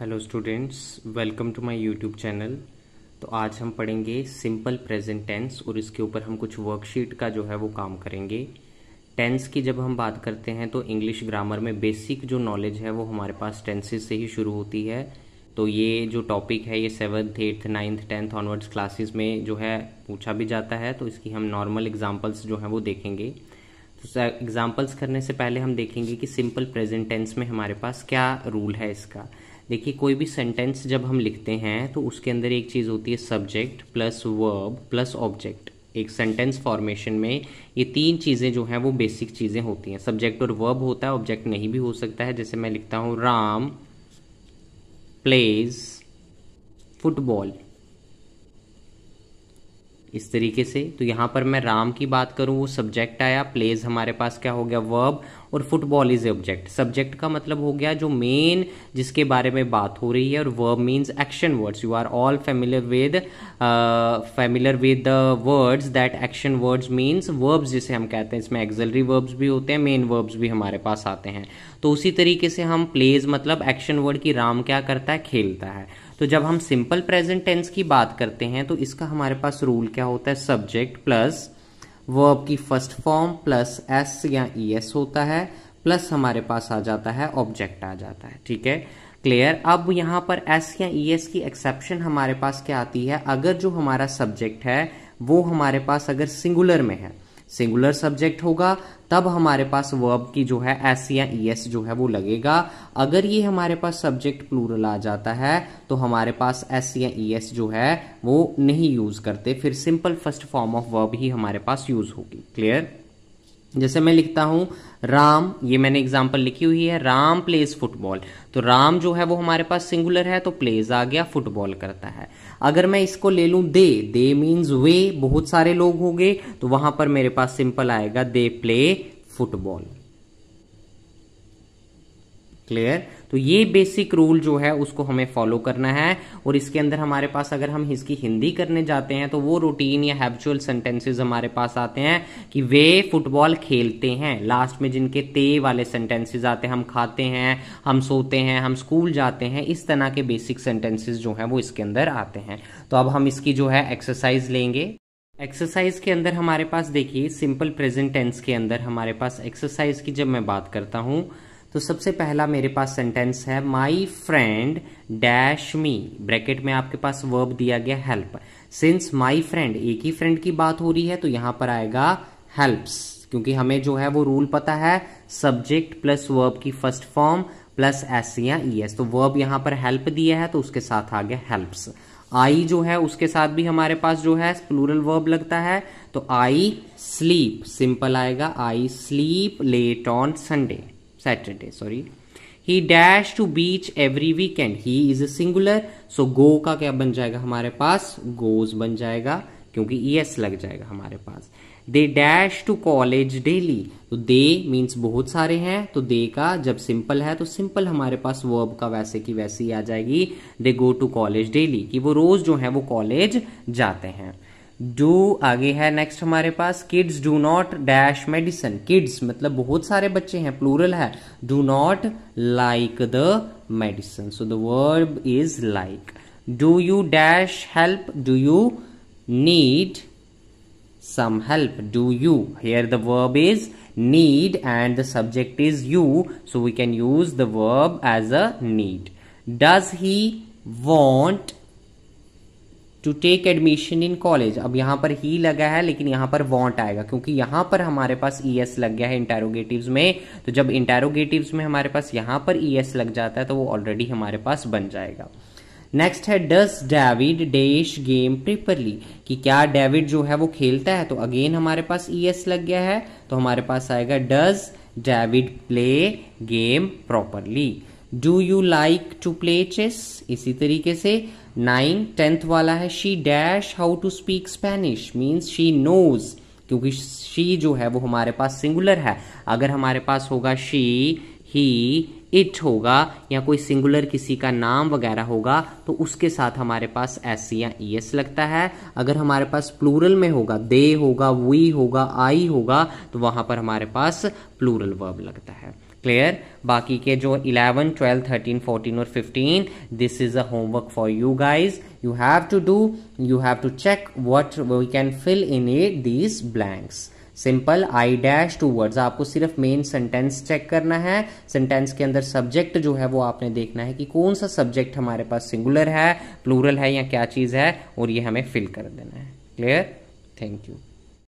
hello students welcome to my YouTube channel तो आज हम पढ़ेंगे सिंपल प्रेजेंट टेंस और इसके ऊपर हम कुछ वर्कशीट का जो है वो काम करेंगे टेंस की जब हम बात करते हैं तो इंग्लिश ग्रामर में बेसिक जो नॉलेज है वो हमारे पास टेंसेस से ही शुरू होती है तो ये जो टॉपिक है ये seventh eighth ninth tenth onwards classes में जो है पूछा भी जाता है तो इसकी हम नॉर्मल एग्जाम्पल्स जो हैं वो देखेंगे एग्जाम्पल्स करने से पहले हम देखेंगे कि सिंपल प्रेजेंट टेंस में हमारे पास क्या रूल है इसका देखिए कोई भी सेंटेंस जब हम लिखते हैं तो उसके अंदर एक चीज़ होती है subject plus verb plus object एक सेंटेंस फॉर्मेशन में ये तीन चीज़ें जो हैं वो बेसिक चीज़ें होती हैं सब्जेक्ट और वर्ब होता है ऑब्जेक्ट नहीं भी हो सकता है जैसे मैं लिखता हूँ राम प्लेज फुटबॉल इस तरीके से तो यहाँ पर मैं राम की बात करूँ वो सब्जेक्ट आया प्लेज हमारे पास क्या हो गया वर्ब और फुटबॉल इज ऑब्जेक्ट सब्जेक्ट का मतलब हो गया जो मेन जिसके बारे में बात हो रही है और verb means action words you are all familiar with familiar with the words that action words means verbs जिसे हम कहते हैं इसमें एक्जलरी वर्ब्स भी होते हैं मेन वर्ब्स भी हमारे पास आते हैं तो उसी तरीके से हम प्लेज मतलब एक्शन वर्ड की राम क्या करता है खेलता है तो जब हम सिंपल प्रेजेंट टेंस की बात करते हैं तो इसका हमारे पास रूल क्या होता है सब्जेक्ट प्लस वर्ब की फर्स्ट फॉर्म प्लस एस या ई एस होता है प्लस हमारे पास आ जाता है ऑब्जेक्ट आ जाता है ठीक है क्लियर अब यहाँ पर एस या ई एस की एक्सेप्शन हमारे पास क्या आती है अगर जो हमारा सब्जेक्ट है वो हमारे पास अगर सिंगुलर में है सिंगुलर सब्जेक्ट होगा तब हमारे पास वर्ब की जो है एस या ई e एस जो है वो लगेगा अगर ये हमारे पास सब्जेक्ट प्लूरल आ जाता है तो हमारे पास एस या ई e एस जो है वो नहीं यूज़ करते फिर simple first form of verb ही हमारे पास यूज़ होगी क्लियर जैसे मैं लिखता हूँ राम ये मैंने एग्जाम्पल लिखी हुई है राम प्लेज फुटबॉल तो राम जो है वो हमारे पास सिंगुलर है तो प्लेज आ गया फुटबॉल करता है अगर मैं इसको ले लूँ दे दे मीन्स वे बहुत सारे लोग होंगे तो वहां पर मेरे पास सिंपल आएगा दे प्ले फुटबॉल क्लियर तो ये बेसिक रूल जो है उसको हमें फॉलो करना है और इसके अंदर हमारे पास अगर हम इसकी हिंदी करने जाते हैं तो वो रूटीन या हैबचुअल सेंटेंसेज हमारे पास आते हैं कि वे फुटबॉल खेलते हैं लास्ट में जिनके ते वाले सेंटेंसेज आते हैं हम खाते हैं हम सोते हैं हम स्कूल जाते हैं इस तरह के बेसिक सेंटेंसेज जो है वो इसके अंदर आते हैं तो अब हम इसकी जो है एक्सरसाइज लेंगे एक्सरसाइज के अंदर हमारे पास देखिए सिंपल प्रेजेंट टेंस के अंदर हमारे पास एक्सरसाइज की जब मैं बात करता हूँ तो सबसे पहला मेरे पास सेंटेंस है my friend dash me bracket में आपके पास वर्ब दिया गया हेल्प सिंस माई फ्रेंड एक ही फ्रेंड की बात हो रही है तो यहाँ पर आएगा हेल्प्स क्योंकि हमें जो है वो रूल पता है सब्जेक्ट प्लस वर्ब की फर्स्ट फॉर्म प्लस एस या ई एस तो वर्ब यहाँ पर हेल्प दिया है तो उसके साथ आ गया हेल्प्स आई जो है उसके साथ भी हमारे पास जो है प्लूरल वर्ब लगता है तो आई स्लीप सिंपल आएगा I sleep late on Sunday Saturday sorry he dash to beach every weekend he is a singular so go का क्या बन जाएगा हमारे पास गोज बन जाएगा क्योंकि ई e एस लग जाएगा हमारे पास they dash to college daily तो दे मीन्स बहुत सारे हैं तो दे का जब सिंपल है तो सिंपल हमारे पास वर्ब का वैसे की वैसे ही आ जाएगी they go to college daily कि वो रोज जो है वो कॉलेज जाते हैं जो आगे है नेक्स्ट हमारे पास kids do not dash medicine kids मतलब बहुत सारे बच्चे हैं प्लूरल है do not like the medicine so the verb is like do you dash help do you need some help do you hear the verb is need and the subject is you so we can use the verb as a need does he want to take admission in college अब यहाँ पर ही लगा है लेकिन यहाँ पर want आएगा क्योंकि यहाँ पर हमारे पास ई e एस लग गया है इंटेरोगेटिव में तो जब इंटेरोगेटिव में हमारे पास यहाँ पर ई e एस लग जाता है तो वो ऑलरेडी हमारे पास बन जाएगा नेक्स्ट है does David dash game properly कि क्या डेविड जो है वो खेलता है तो अगेन हमारे पास ई e एस लग गया है तो हमारे पास आएगा does David play game properly do you like to play chess इसी तरीके से नाइन टेंथ वाला है she dash how to speak Spanish means she knows क्योंकि शी जो है वो हमारे पास सिंगुलर है अगर हमारे पास होगा शी ही इट होगा या कोई सिंगुलर किसी का नाम वगैरह होगा तो उसके साथ हमारे पास एस या ई e एस लगता है अगर हमारे पास प्लूरल में होगा दे होगा वी होगा आई होगा तो वहाँ पर हमारे पास प्लूरल वर्ब लगता है क्लियर बाकी के जो 11, 12, 13, 14 और 15 this is a homework for you guys you have to do you have to check what we can fill in a these blanks simple I dash two words आपको सिर्फ main sentence check करना है sentence के अंदर subject जो है वो आपने देखना है कि कौन सा सब्जेक्ट हमारे पास सिंगुलर है प्लूरल है या क्या चीज़ है और ये हमें फिल कर देना है क्लियर थैंक यू